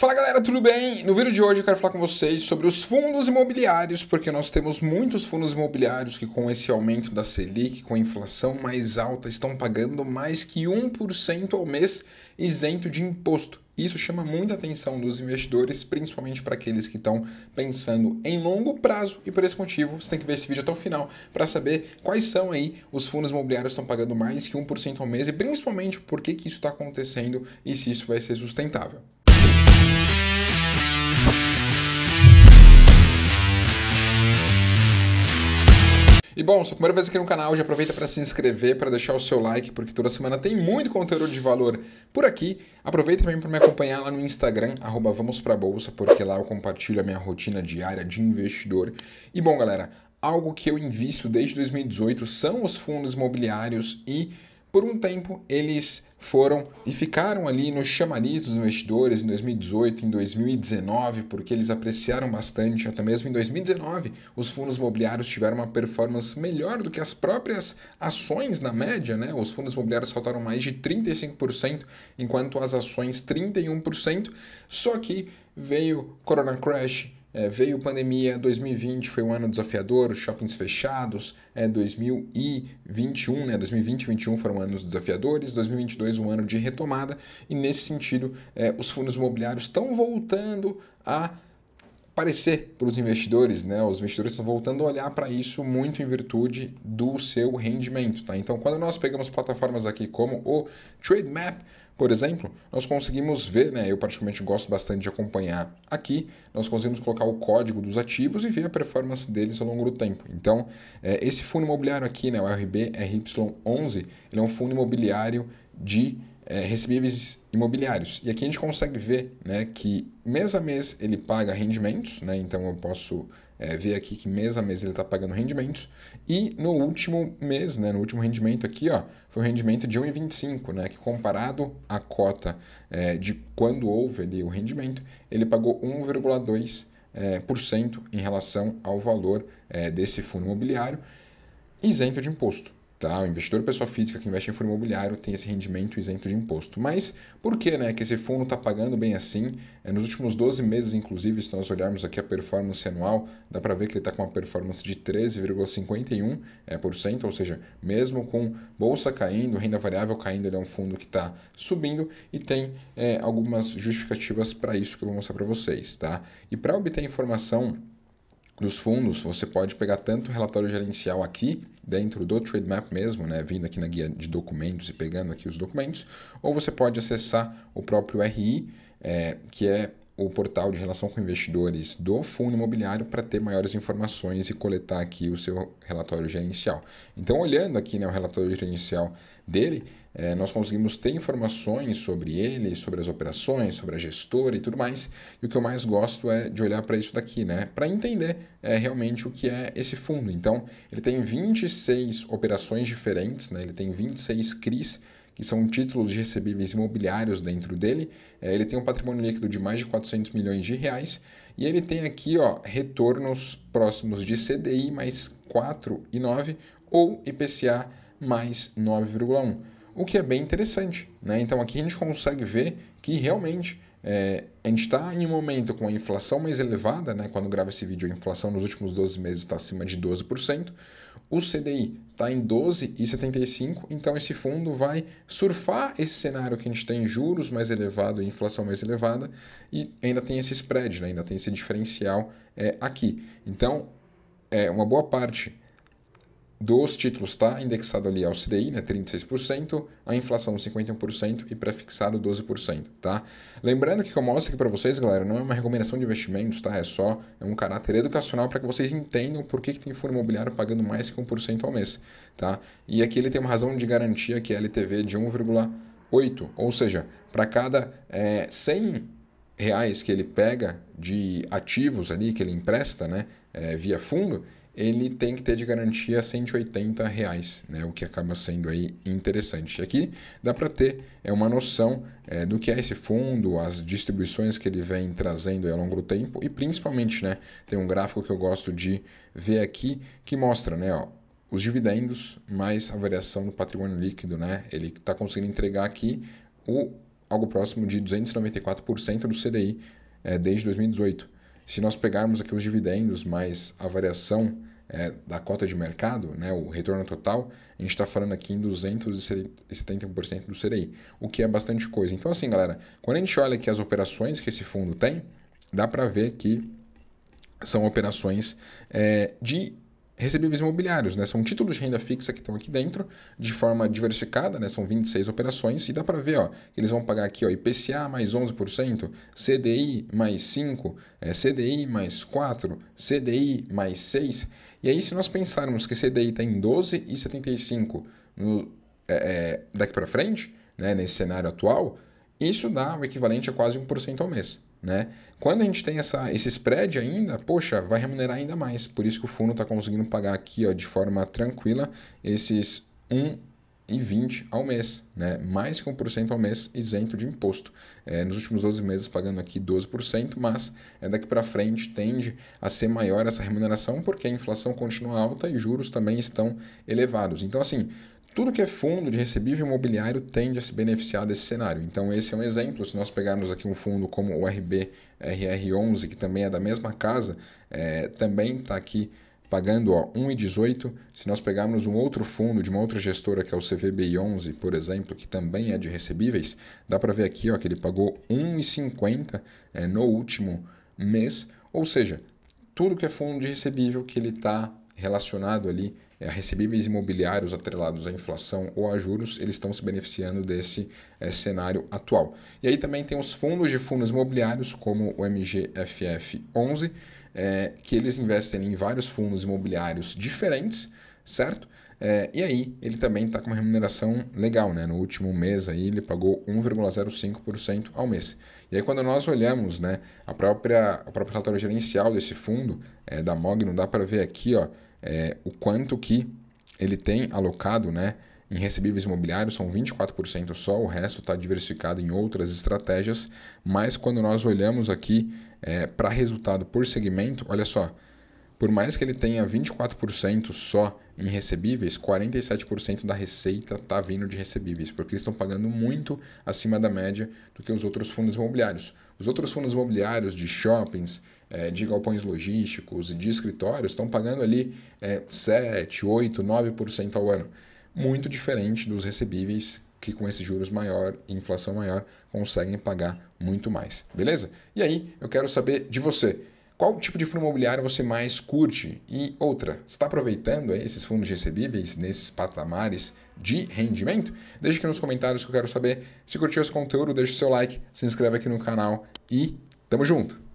Fala galera, tudo bem? No vídeo de hoje eu quero falar com vocês sobre os fundos imobiliários, porque nós temos muitos fundos imobiliários que, com esse aumento da Selic, com a inflação mais alta, estão pagando mais que 1% ao mês isento de imposto. Isso chama muita atenção dos investidores, principalmente para aqueles que estão pensando em longo prazo, e por esse motivo você tem que ver esse vídeo até o final para saber quais são aí os fundos imobiliários que estão pagando mais que 1% ao mês e principalmente por que, que isso está acontecendo e se isso vai ser sustentável. E bom, se é a primeira vez aqui no canal, já aproveita para se inscrever, para deixar o seu like, porque toda semana tem muito conteúdo de valor por aqui. Aproveita também para me acompanhar lá no Instagram, arroba vamos pra bolsa, porque lá eu compartilho a minha rotina diária de investidor. E bom, galera, algo que eu invisto desde 2018 são os fundos imobiliários e por um tempo, eles foram e ficaram ali no chamariz dos investidores em 2018, em 2019, porque eles apreciaram bastante, até mesmo em 2019, os fundos imobiliários tiveram uma performance melhor do que as próprias ações na média, né? Os fundos imobiliários faltaram mais de 35%, enquanto as ações 31%. Só que veio Corona Crash, é, veio pandemia, 2020 foi um ano desafiador, shoppings fechados, é, 2021, né, 2020 e 2021 foram anos desafiadores, 2022 um ano de retomada, e nesse sentido é, os fundos imobiliários estão voltando a aparecer para os investidores, né? Os investidores estão voltando a olhar para isso muito em virtude do seu rendimento, tá? Então, quando nós pegamos plataformas aqui como o Trade Map, por exemplo, nós conseguimos ver, né, eu particularmente gosto bastante de acompanhar aqui, nós conseguimos colocar o código dos ativos e ver a performance deles ao longo do tempo. Então, é, esse fundo imobiliário aqui, né, o RB 11 ele é um fundo imobiliário de é, recebíveis imobiliários. E aqui a gente consegue ver né, que mês a mês ele paga rendimentos, né, então eu posso é, ver aqui que mês a mês ele está pagando rendimentos. E no último mês, né, no último rendimento aqui, ó, foi um rendimento de 1,25, né, que comparado à cota é, de quando houve ali o rendimento, ele pagou 1,2%. É, por cento em relação ao valor é, desse fundo imobiliário isento de imposto. Tá? O investidor pessoa física que investe em fundo imobiliário tem esse rendimento isento de imposto. Mas por que, né, que esse fundo está pagando bem assim? É, nos últimos 12 meses, inclusive, se nós olharmos aqui a performance anual, dá para ver que ele está com uma performance de 13,51%, é, por cento, ou seja, mesmo com bolsa caindo, renda variável caindo, ele é um fundo que está subindo e tem é, algumas justificativas para isso que eu vou mostrar para vocês. Tá? E para obter informação dos fundos, você pode pegar tanto o relatório gerencial aqui, dentro do TradeMap mesmo, né, vindo aqui na guia de documentos e pegando aqui os documentos, ou você pode acessar o próprio RI, é, eh, que é o portal de relação com investidores do fundo imobiliário para ter maiores informações e coletar aqui o seu relatório gerencial. Então, olhando aqui né, o relatório gerencial dele, é, nós conseguimos ter informações sobre ele, sobre as operações, sobre a gestora e tudo mais. E o que eu mais gosto é de olhar para isso daqui, né? Para entender é, realmente o que é esse fundo. Então, ele tem 26 operações diferentes, né? ele tem 26 CRIs que são títulos de recebíveis imobiliários dentro dele. É, ele tem um patrimônio líquido de mais de 400 milhões de reais e ele tem aqui ó, retornos próximos de CDI mais 4,9 ou IPCA mais 9,1, o que é bem interessante. Né? Então aqui a gente consegue ver que realmente é, a gente está em um momento com a inflação mais elevada, né? quando gravo esse vídeo, a inflação nos últimos 12 meses está acima de 12%. O CDI está em 12,75%, então esse fundo vai surfar esse cenário que a gente tem juros mais elevados, e inflação mais elevada, e ainda tem esse spread, né? ainda tem esse diferencial é, aqui. Então, é, uma boa parte dos títulos está indexado ali ao CDI, né, 36%, a inflação 51% e prefixado 12%, tá? Lembrando que o que eu mostro aqui para vocês, galera, não é uma recomendação de investimentos, tá? É só é um caráter educacional para que vocês entendam por que, que tem fundo imobiliário pagando mais que 1% ao mês, tá? E aqui ele tem uma razão de garantia que é LTV de 1,8, ou seja, para cada é, 100 reais que ele pega de ativos ali, que ele empresta, né, é, via fundo, ele tem que ter de garantia 180 reais, né? o que acaba sendo aí interessante. Aqui dá para ter é, uma noção é, do que é esse fundo, as distribuições que ele vem trazendo ao longo do tempo e principalmente né, tem um gráfico que eu gosto de ver aqui que mostra né, ó, os dividendos mais a variação do patrimônio líquido. Né? Ele está conseguindo entregar aqui o, algo próximo de 294% do CDI é, desde 2018. Se nós pegarmos aqui os dividendos mais a variação é, da cota de mercado, né, o retorno total, a gente está falando aqui em 271% do CDI, o que é bastante coisa. Então, assim, galera, quando a gente olha aqui as operações que esse fundo tem, dá para ver que são operações é, de recebíveis imobiliários, né? São títulos de renda fixa que estão aqui dentro, de forma diversificada, né? São 26 operações e dá para ver, ó, eles vão pagar aqui, ó, IPCA mais 11%, CDI mais 5, é, CDI mais 4, CDI mais 6. E aí, se nós pensarmos que CDI está em 12,75 no, é, é daqui para frente, né, nesse cenário atual, isso dá o equivalente a quase 1% ao mês. Né? Quando a gente tem essa, esse spread ainda, poxa, vai remunerar ainda mais. Por isso que o fundo está conseguindo pagar aqui ó, de forma tranquila esses 1 e 20 ao mês, né? mais que 1% ao mês isento de imposto. É, nos últimos 12 meses pagando aqui 12%, mas é daqui para frente tende a ser maior essa remuneração porque a inflação continua alta e juros também estão elevados. Então, assim, tudo que é fundo de recebível imobiliário tende a se beneficiar desse cenário. Então, esse é um exemplo. Se nós pegarmos aqui um fundo como o RBRR11, que também é da mesma casa, é, também está aqui pagando ó, 1,18. Se nós pegarmos um outro fundo de uma outra gestora, que é o CVBI11, por exemplo, que também é de recebíveis, dá para ver aqui ó, que ele pagou 1,50 é, eh, no último mês. Ou seja, tudo que é fundo de recebível que ele está relacionado ali eh, a recebíveis imobiliários atrelados à inflação ou a juros, eles estão se beneficiando desse é, cenário atual. E aí também tem os fundos de fundos imobiliários, como o MGFF11, é, que eles investem em vários fundos imobiliários diferentes, certo? É, e aí ele também está com uma remuneração legal, né? No último mês aí ele pagou 1,05% ao mês. E aí quando nós olhamos, né, a própria o próprio relatório gerencial desse fundo é, da Mogno, dá para ver aqui, ó, é, o quanto que ele tem alocado, né? Em recebíveis imobiliários são 24% só, o resto está diversificado em outras estratégias, mas quando nós olhamos aqui é, para resultado por segmento, olha só, por mais que ele tenha 24% só em recebíveis, 47% da receita está vindo de recebíveis, porque eles estão pagando muito acima da média do que os outros fundos imobiliários. Os outros fundos imobiliários de shoppings, é, de galpões logísticos e de escritórios estão pagando ali é, 7, 8, 9% ao ano muito diferente dos recebíveis que com esses juros maior e inflação maior conseguem pagar muito mais, beleza? E aí, eu quero saber de você. Qual tipo de fundo imobiliário você mais curte? E outra, está aproveitando aí, esses fundos recebíveis nesses patamares de rendimento? Deixe aqui nos comentários que eu quero saber. Se curtiu esse conteúdo, deixa o seu like, se inscreve aqui no canal e tamo junto!